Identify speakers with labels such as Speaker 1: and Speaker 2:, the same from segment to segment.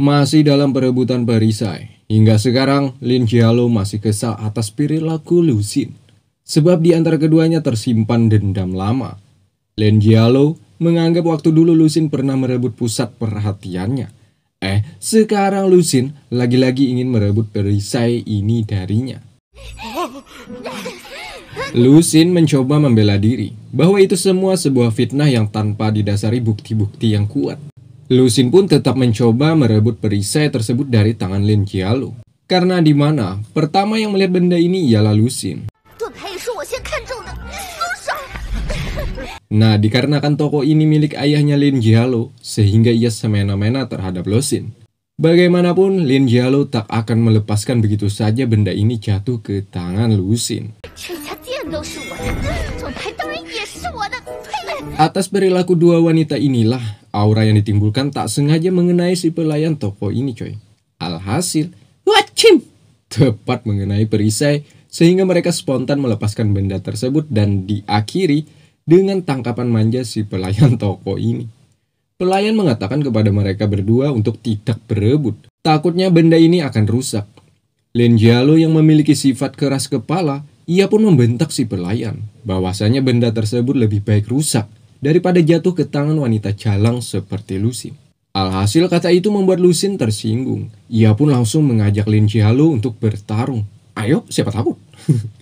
Speaker 1: Masih dalam perebutan Barisai, hingga sekarang Lin Jialo masih kesal atas perilaku Lusin. Sebab di antara keduanya tersimpan dendam lama Len Giallo menganggap waktu dulu Lucin pernah merebut pusat perhatiannya. Eh, sekarang Lucin lagi-lagi ingin merebut perisai ini darinya. Lucin mencoba membela diri bahwa itu semua sebuah fitnah yang tanpa didasari bukti-bukti yang kuat. Lucin pun tetap mencoba merebut perisai tersebut dari tangan Lin Jialu. Karena di mana pertama yang melihat benda ini ialah Lucin. Nah, dikarenakan toko ini milik ayahnya Lin Jialo, sehingga ia semena-mena terhadap Losin. Bagaimanapun, Lin Jialo tak akan melepaskan begitu saja benda ini jatuh ke tangan Lusin. Atas perilaku dua wanita inilah, aura yang ditimbulkan tak sengaja mengenai si pelayan toko ini coy. Alhasil, wacim! Tepat mengenai perisai, sehingga mereka spontan melepaskan benda tersebut dan diakhiri dengan tangkapan manja si pelayan toko ini. Pelayan mengatakan kepada mereka berdua untuk tidak berebut. Takutnya benda ini akan rusak. Lenjalo yang memiliki sifat keras kepala, ia pun membentak si pelayan. Bahwasanya benda tersebut lebih baik rusak daripada jatuh ke tangan wanita jalang seperti Lucy. Alhasil kata itu membuat Lucin tersinggung. Ia pun langsung mengajak Lin untuk bertarung. Ayo, siapa takut?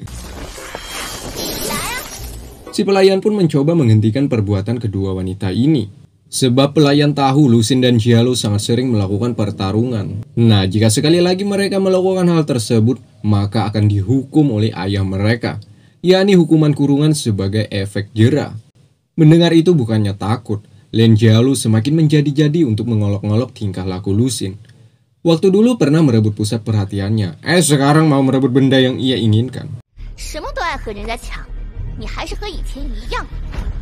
Speaker 1: Si pelayan pun mencoba menghentikan perbuatan kedua wanita ini. Sebab pelayan tahu Lusin dan Jialo sangat sering melakukan pertarungan. Nah, jika sekali lagi mereka melakukan hal tersebut, maka akan dihukum oleh ayah mereka, yakni hukuman kurungan sebagai efek jera. Mendengar itu bukannya takut, Len Jialu semakin menjadi-jadi untuk mengolok-ngolok tingkah laku Lusin. Waktu dulu pernah merebut pusat perhatiannya, eh sekarang mau merebut benda yang ia inginkan. 你还是和以前一样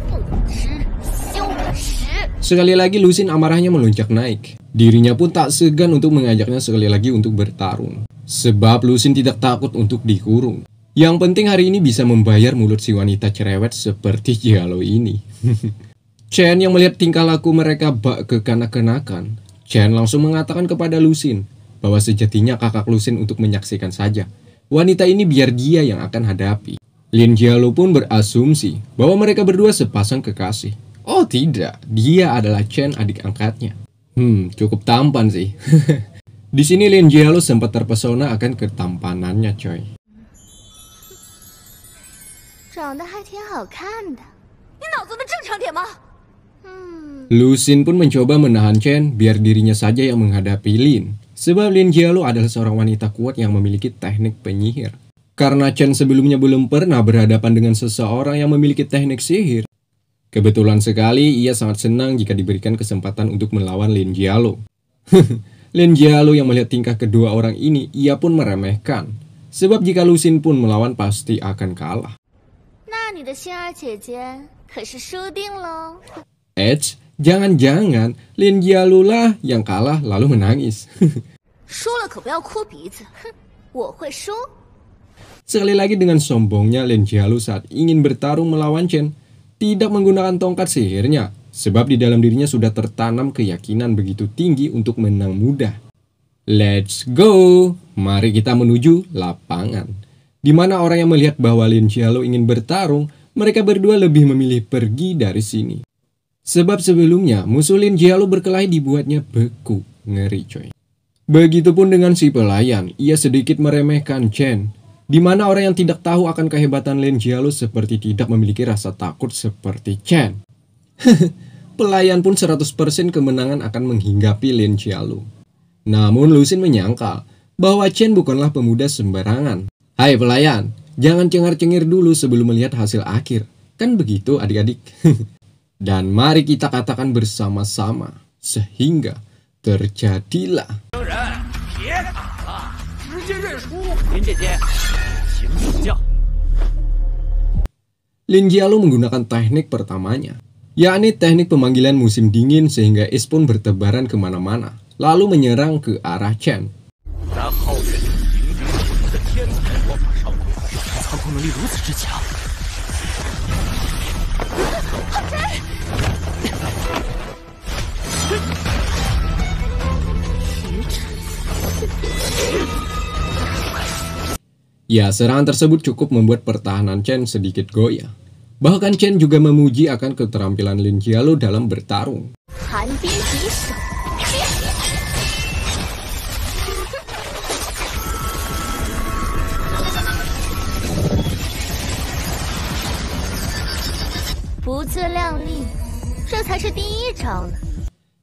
Speaker 1: 不知羞耻。Sekali lagi Lucin amarahnya melonjak naik. Dirinya pun tak segan untuk mengajaknya sekali lagi untuk bertarung. Sebab Lucin tidak takut untuk dikurung. Yang penting hari ini bisa membayar mulut si wanita cerewet seperti Jialo ini. Chen yang melihat tingkah laku mereka bak kekanak-kanakan. Chen langsung mengatakan kepada Lucin bahwa sejatinya kakak Lucin untuk menyaksikan saja. Wanita ini biar dia yang akan hadapi. Lin Jialu pun berasumsi bahwa mereka berdua sepasang kekasih. Oh tidak, dia adalah Chen adik angkatnya. Hmm, cukup tampan sih. Di sini Lin Jialu sempat terpesona akan ketampanannya coy. Lucin pun mencoba menahan Chen biar dirinya saja yang menghadapi Lin. Sebab Lin Jialu adalah seorang wanita kuat yang memiliki teknik penyihir. Karena Chen sebelumnya belum pernah berhadapan dengan seseorang yang memiliki teknik sihir. Kebetulan sekali ia sangat senang jika diberikan kesempatan untuk melawan Lin Jialo. Lin Jialo yang melihat tingkah kedua orang ini, ia pun meremehkan. Sebab jika Lusin pun melawan pasti akan kalah. Eh, jangan-jangan Lin Jialu lah yang kalah lalu menangis. Sekali lagi dengan sombongnya Lin Jialu saat ingin bertarung melawan Chen, tidak menggunakan tongkat sihirnya, sebab di dalam dirinya sudah tertanam keyakinan begitu tinggi untuk menang mudah. Let's go! Mari kita menuju lapangan. Di mana orang yang melihat bahwa Lin Jialu ingin bertarung, mereka berdua lebih memilih pergi dari sini. Sebab sebelumnya, musuh Lin Jialu berkelahi dibuatnya beku. Ngeri coy. Begitupun dengan si pelayan, ia sedikit meremehkan Chen. Di mana orang yang tidak tahu akan kehebatan Lin Jialu seperti tidak memiliki rasa takut seperti Chen. Pelayan pun 100% kemenangan akan menghinggapi Lin Jialu. Namun Lusin menyangka bahwa Chen bukanlah pemuda sembarangan. Hai pelayan, jangan cengar-cengir dulu sebelum melihat hasil akhir. Kan begitu adik-adik. Dan mari kita katakan bersama-sama sehingga terjadilah. 直接认输。林姐姐，请指教。Lin Jialu menggunakan teknik pertamanya, yakni teknik pemanggilan musim dingin sehingga es pun bertebaran kemana-mana, lalu menyerang ke arah Chen. Nah, Ya, serangan tersebut cukup membuat pertahanan Chen sedikit goyah. Bahkan Chen juga memuji akan keterampilan Lin Jialu dalam bertarung.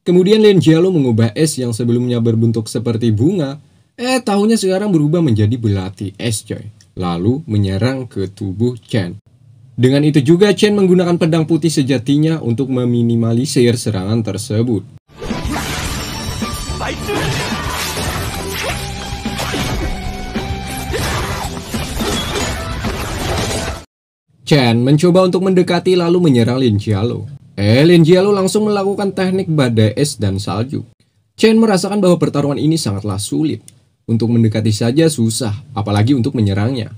Speaker 1: Kemudian Lin Jialu mengubah es yang sebelumnya berbentuk seperti bunga Eh, tahunya sekarang berubah menjadi belati es coy. Lalu menyerang ke tubuh Chen. Dengan itu juga Chen menggunakan pedang putih sejatinya untuk meminimalisir serangan tersebut. Chen mencoba untuk mendekati lalu menyerang Lin Jialo. Eh, Lin Jialo langsung melakukan teknik badai es dan salju. Chen merasakan bahwa pertarungan ini sangatlah sulit. Untuk mendekati saja susah, apalagi untuk menyerangnya.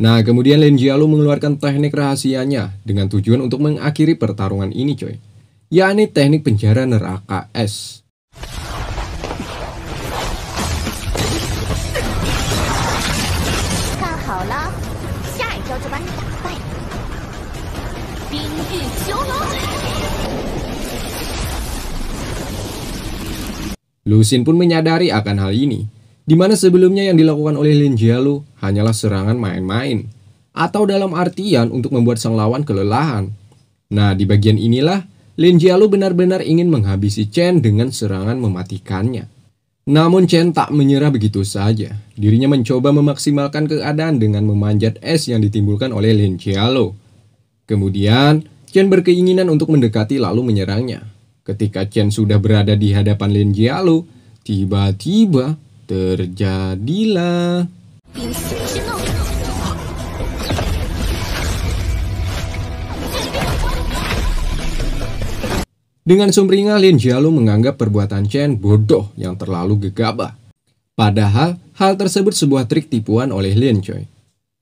Speaker 1: Nah, kemudian Lin Jialu mengeluarkan teknik rahasianya dengan tujuan untuk mengakhiri pertarungan ini, coy. Yakni teknik penjara neraka es. Lusin pun menyadari akan hal ini di mana sebelumnya yang dilakukan oleh Lin Jialu hanyalah serangan main-main, atau dalam artian untuk membuat sang lawan kelelahan. Nah, di bagian inilah, Lin Jialu benar-benar ingin menghabisi Chen dengan serangan mematikannya. Namun Chen tak menyerah begitu saja. Dirinya mencoba memaksimalkan keadaan dengan memanjat es yang ditimbulkan oleh Lin Jialu. Kemudian, Chen berkeinginan untuk mendekati lalu menyerangnya. Ketika Chen sudah berada di hadapan Lin Jialu, tiba-tiba terjadilah. Dengan sumringah, Lin Jialu menganggap perbuatan Chen bodoh yang terlalu gegabah. Padahal, hal tersebut sebuah trik tipuan oleh Lin Choi.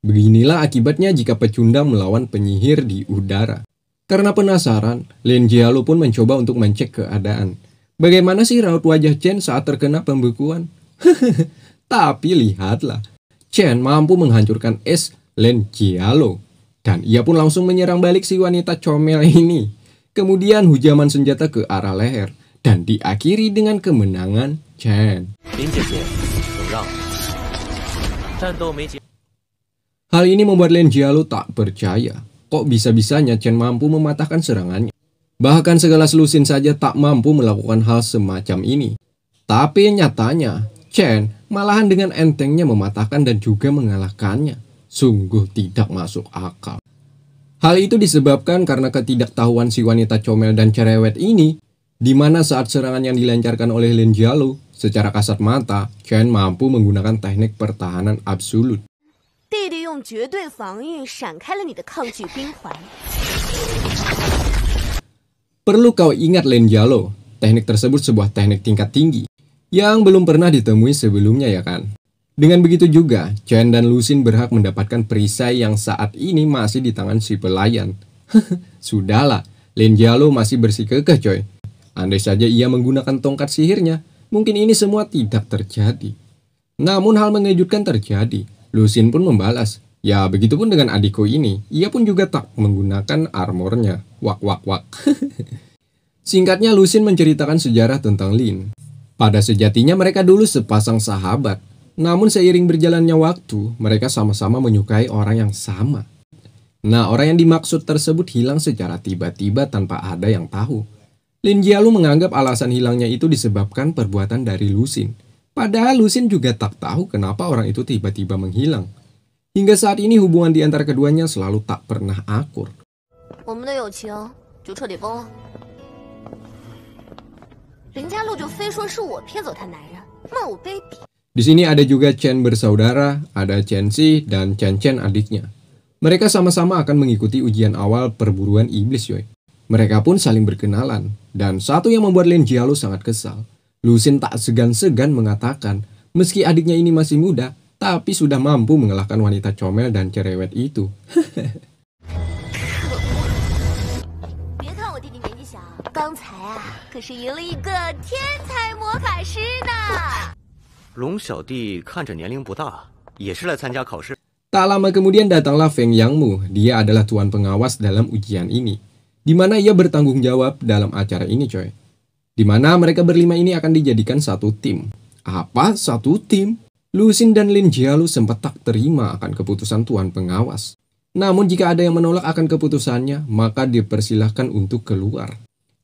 Speaker 1: Beginilah akibatnya jika pecundang melawan penyihir di udara. Karena penasaran, Lin jialu pun mencoba untuk mencek keadaan. Bagaimana sih raut wajah Chen saat terkena pembekuan? Tapi lihatlah, Chen mampu menghancurkan es Len Jialo. Dan ia pun langsung menyerang balik si wanita comel ini. Kemudian hujaman senjata ke arah leher. Dan diakhiri dengan kemenangan Chen. Hal ini membuat Len Jialo tak percaya. Kok bisa-bisanya Chen mampu mematahkan serangannya? Bahkan segala selusin saja tak mampu melakukan hal semacam ini. Tapi nyatanya, Chen malahan dengan entengnya mematahkan dan juga mengalahkannya. Sungguh tidak masuk akal. Hal itu disebabkan karena ketidaktahuan si wanita comel dan cerewet ini, di mana saat serangan yang dilancarkan oleh Lin Jialu, secara kasat mata, Chen mampu menggunakan teknik pertahanan absolut. Perlu kau ingat Lin Jialu, teknik tersebut sebuah teknik tingkat tinggi yang belum pernah ditemui sebelumnya ya kan? Dengan begitu juga, Chen dan Lucin berhak mendapatkan perisai yang saat ini masih di tangan si pelayan. Sudahlah, Lin Jialo masih bersikekeh coy. Andai saja ia menggunakan tongkat sihirnya, mungkin ini semua tidak terjadi. Namun hal mengejutkan terjadi. Lucin pun membalas. Ya, begitupun dengan adikku ini. Ia pun juga tak menggunakan armornya. Wak wak wak. Singkatnya, Lucin menceritakan sejarah tentang Lin. Pada sejatinya mereka dulu sepasang sahabat, namun seiring berjalannya waktu, mereka sama-sama menyukai orang yang sama. Nah, orang yang dimaksud tersebut hilang secara tiba-tiba tanpa ada yang tahu. Lin Jialu menganggap alasan hilangnya itu disebabkan perbuatan dari Lusin. Padahal Lusin juga tak tahu kenapa orang itu tiba-tiba menghilang. Hingga saat ini hubungan di antara keduanya selalu tak pernah akur. Di sini ada juga Chen bersaudara, ada Chen Si dan Chen Chen adiknya. Mereka sama-sama akan mengikuti ujian awal perburuan iblis, yoi. Mereka pun saling berkenalan, dan satu yang membuat Lin Jialu sangat kesal. Lusin tak segan-segan mengatakan, meski adiknya ini masih muda, tapi sudah mampu mengalahkan wanita comel dan cerewet itu. 可是赢了一个天才魔法师呢。龙小弟看着年龄不大，也是来参加考试。Tak lama kemudian datanglah Feng Yangmu. Dia adalah tuan pengawas dalam ujian ini, di mana ia bertanggung jawab dalam acara ini, coy. Di mana mereka berlima ini akan dijadikan satu tim. Apa? Satu tim? Xin dan Lin Jialu sempat tak terima akan keputusan tuan pengawas. Namun jika ada yang menolak akan keputusannya, maka dipersilahkan untuk keluar.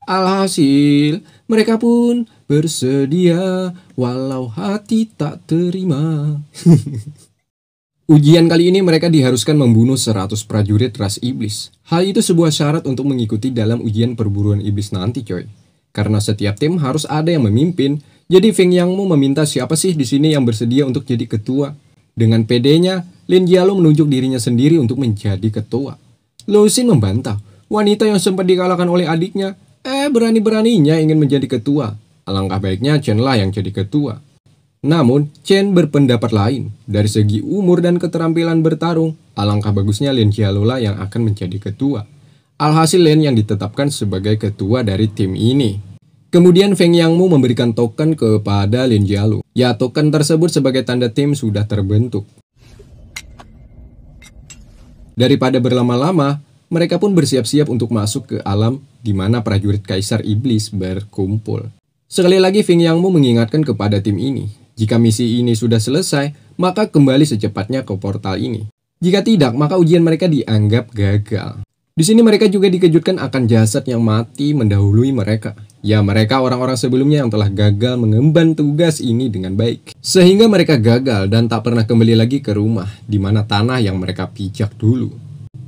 Speaker 1: Alhasil, mereka pun bersedia walau hati tak terima. Ujian kali ini mereka diharuskan membunuh 100 prajurit ras iblis. Hal itu sebuah syarat untuk mengikuti dalam ujian perburuan iblis nanti coy. Karena setiap tim harus ada yang memimpin, jadi Feng Yangmu meminta siapa sih di sini yang bersedia untuk jadi ketua. Dengan pedenya, Lin Jialu menunjuk dirinya sendiri untuk menjadi ketua. Lu Xin membantah, wanita yang sempat dikalahkan oleh adiknya Eh, berani-beraninya ingin menjadi ketua. Alangkah baiknya Chen lah yang jadi ketua. Namun, Chen berpendapat lain. Dari segi umur dan keterampilan bertarung, alangkah bagusnya Lin lah yang akan menjadi ketua. Alhasil Lin yang ditetapkan sebagai ketua dari tim ini. Kemudian Feng Yangmu memberikan token kepada Lin Jialu. Ya, token tersebut sebagai tanda tim sudah terbentuk. Daripada berlama-lama, mereka pun bersiap-siap untuk masuk ke alam di mana prajurit Kaisar Iblis berkumpul. Sekali lagi Feng Yangmu mengingatkan kepada tim ini, jika misi ini sudah selesai, maka kembali secepatnya ke portal ini. Jika tidak, maka ujian mereka dianggap gagal. Di sini mereka juga dikejutkan akan jasad yang mati mendahului mereka. Ya, mereka orang-orang sebelumnya yang telah gagal mengemban tugas ini dengan baik. Sehingga mereka gagal dan tak pernah kembali lagi ke rumah, di mana tanah yang mereka pijak dulu.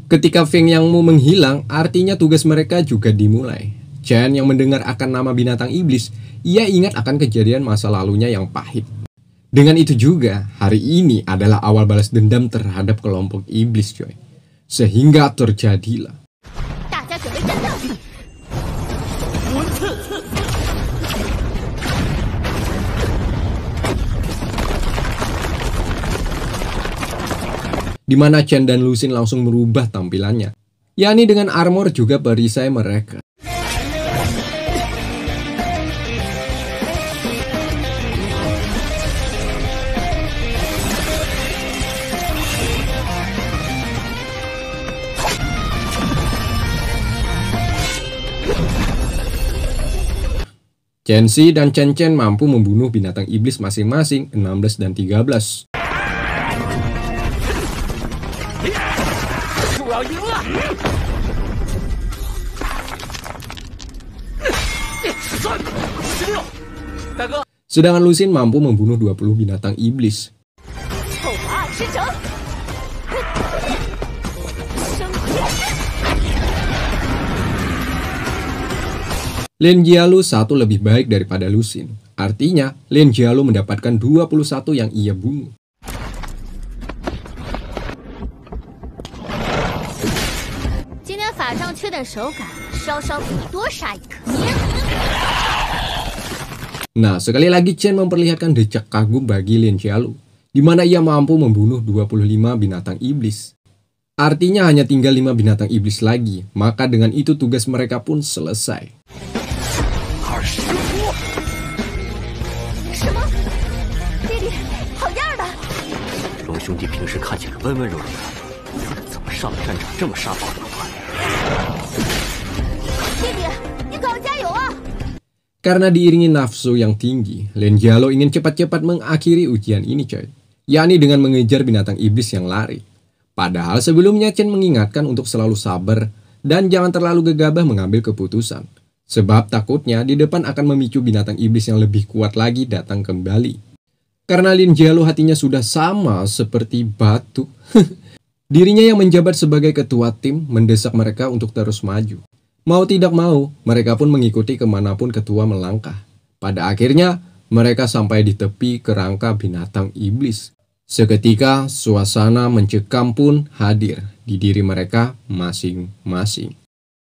Speaker 1: Ketika Feng Yang Mu menghilang, artinya tugas mereka juga dimulai. Chen yang mendengar akan nama binatang iblis, ia ingat akan kejadian masa lalunya yang pahit. Dengan itu juga, hari ini adalah awal balas dendam terhadap kelompok iblis coy. Sehingga terjadilah di mana Chen dan Lucin langsung merubah tampilannya, yakni dengan armor juga perisai mereka. Chen Xi dan Chen Chen mampu membunuh binatang iblis masing-masing 16 dan 13. Sedangkan Lucin mampu membunuh 20 binatang iblis. Lin Jialu satu lebih baik daripada Lucin, Artinya, Lin Jialu mendapatkan 21 yang ia bunuh. Nah, sekali lagi Chen memperlihatkan decak kagum bagi Lin Xialu, di mana ia mampu membunuh 25 binatang iblis. Artinya hanya tinggal 5 binatang iblis lagi, maka dengan itu tugas mereka pun selesai. Long Ah. Karena diiringi nafsu yang tinggi, Lin Jialo ingin cepat-cepat mengakhiri ujian ini coy. yakni dengan mengejar binatang iblis yang lari. Padahal sebelumnya Chen mengingatkan untuk selalu sabar dan jangan terlalu gegabah mengambil keputusan. Sebab takutnya di depan akan memicu binatang iblis yang lebih kuat lagi datang kembali. Karena Lin Jialo hatinya sudah sama seperti batu. Dirinya yang menjabat sebagai ketua tim mendesak mereka untuk terus maju. Mau tidak mau, mereka pun mengikuti kemanapun ketua melangkah. Pada akhirnya, mereka sampai di tepi kerangka binatang iblis. Seketika, suasana mencekam pun hadir di diri mereka masing-masing.